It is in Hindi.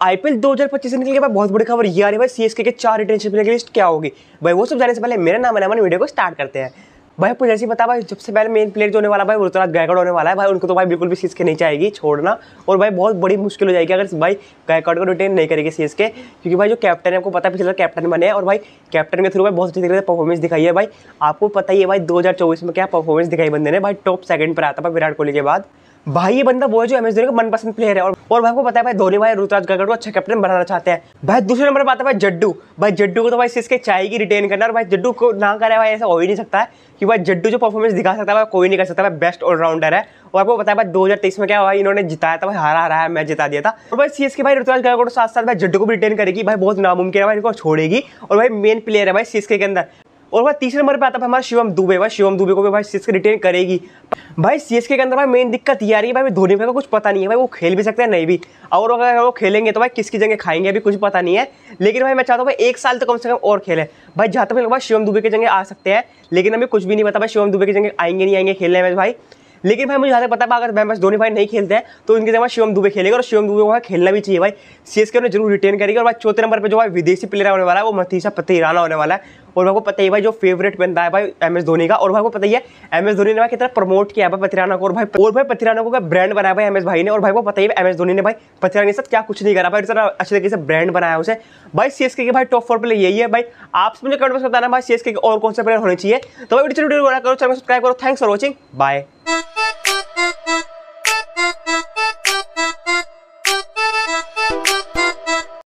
तो आईपीएल 2025 से निकल के भाई बहुत बड़ी खबर ये आ रही है भाई सीएसके के चार रिटर्नशिप के लिस्ट क्या होगी भाई वो सब जाने से पहले मेरा नाम मन वीडियो को स्टार्ट करते हैं भाई आपको जैसे बता भाई सबसे पहले मेन प्लेयर जो होने वाला भाई वो ऋतुराज गायकड़ होने वाला है भाई उनको तो भाई बिल्कुल भी सीएसके के नहीं चाहेगी छोड़ना और भाई बहुत बड़ी मुश्किल हो जाएगी अगर भाई गायकड़ को रिटेन नहीं करेगी सीएस के क्योंकि भाई जो कैप्टन है आपको पता है पिछले कैप्टन बने हैं और भाई कैप्टन के थ्रू भाई बहुत अच्छी तरीके से परफॉर्मेंस दिखाई है भाई आपको पता ही है भाई दो में क्या परफॉर्मेंस दिखाई बंदे ने भाई टॉप सेकंड पर आता भाई विराट कोहली के बाद भाई ये बंदा वो है जो एमएस धोनी का मनपसंद प्लेयर है और और भाई को पता है भाई धोनी भाई ऋतुराज गगड़ को अच्छा कैप्टन बनाना चाहते हैं भाई दूसरे नंबर पर आता है भाई जड्डू भाई जड्डू को तो भाई इसके चाहिए रिटेन करना और भाई जड्डू को ना करे भाई ऐसा हो ही नहीं सकता है कि भाई जड्डू जो परफॉर्मेंस दिखा सकता है भाई कोई नहीं कर सकता भाई बेस्ट ऑलराउंडर है और आपको बताया भाई तेईस में क्या भाई इन्होंने जिताया था भाई हारा हारा है मैच जिता दिया था और भाई सीएसके भाई ऋतुराज गायकवाड़ तो साथ साथ भाई जड्डू को भी रिटेन करेगी भाई बहुत नामुमकिन है भाई इनको छोड़ेगी और भाई मेन प्लेयर है भाई सीएसके के अंदर और भाई तीसरे नंबर पर आता है हमारा शिवम दुबे भाई शिवम दुबे को भी भाई सीएसके रिटेन करेगी भाई सीएसके के अंदर भाई मेन दिक्कत ये आ रही है भाई धोनी भाई को कुछ पता नहीं है भाई वो खेल भी सकते हैं नहीं भी और अगर वो खेलेंगे तो भाई किसकी जगह खाएंगे अभी कुछ पता नहीं है लेकिन भाई मैं चाहता हूँ भाई एक साल तो कम से कम और खेले भाई जहाँ तक भाई शिवम दुबे की जगह आ सकते हैं लेकिन अभी कुछ भी नहीं पता भाई शिवम दुबे की जगह आएंगे नहीं आएंगे खेलने में भाई लेकिन भाई मुझे यहाँ पता है अगर मैं धोनी भाई नहीं खेलते हैं तो उनके जगह शिवम दुबे खेलेगा और शिवम दुबे को वहाँ खेलना भी चाहिए भाई सीएसके एस के उन्हें जरूर रिटेन करेगी और भाई चौथे नंबर पर जो भाई विदेशी प्लेयर होने वाला है वो मतीसा पतिराना होने वाला है और आपको पता ही भाई जो फेवरेट बंदा है भाई एम एस धोनी का और भाई को पता ही है एम एस धोनी ने भाई कितना प्रमोट किया है पथिराना को और भाई और भाई पथिराना को ब्रांड बनाया भाई एम एस भाई ने और भाई को पता ही एम एस धोनी ने भाई पथिराना के साथ क्या कुछ नहीं करा भाई सर अच्छे तरीके से ब्रांड बनाया उसे भाई सी के भाई टॉप फोर प्लेयर यही है भाई आप मुझे कमेंट बताना भाई सी के और कौन से प्लेयर होने चाहिए तो भाई करो चैनल सब्सक्राइब करो थैंक्स फॉर वॉचिंग बाय